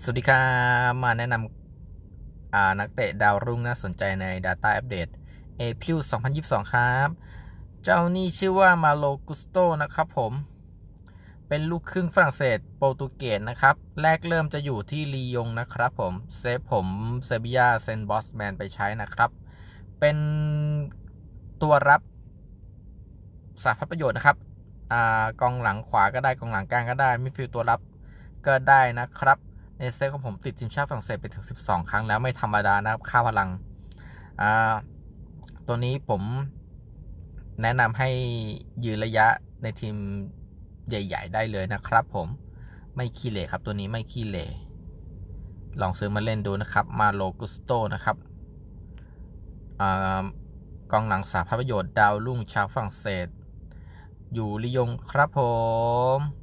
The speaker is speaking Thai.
สวัสดีครับมาแนะนำนักเตะดาวรุ่งน่าสนใจใน Data Update a p r i l 2022 ครับเจ้านี่ชื่อว่ามาโลกุสโตนะครับผม เป็นลูกครึ่งฝรั่งเศสโปรตุเกสนะครับ แรกเริ่มจะอยู่ที่ลียงนะครับผม เซฟผมเซบียาเซนบอสแมนไปใช้นะครับ เป็นตัวรับสาพัดประโยชน์นะครับอกองหลังขวาก็ได้ กองหลังกลางก็ได้ มิฟิลตัวรับก็ได้นะครับในเซตของผมติดทีมชาติฝรั่งเศสไปถึง12 ครั้งแล้วไม่ธรรมดานะครับ ค่าพลัง ตัวนี้ผมแนะนำให้ยืนระยะในทีมใหญ่ ๆ ได้เลยนะครับผมไม่ขี้เหร่ครับ ตัวนี้ไม่ขี้เหร่ลองซื้อมาเล่นดูนะครับ มาโลกุสโตนะครับกองหลังสาภาพประโยชน์ดาวรุ่งชาวฝรั่งเศส อยู่ลิยงครับผม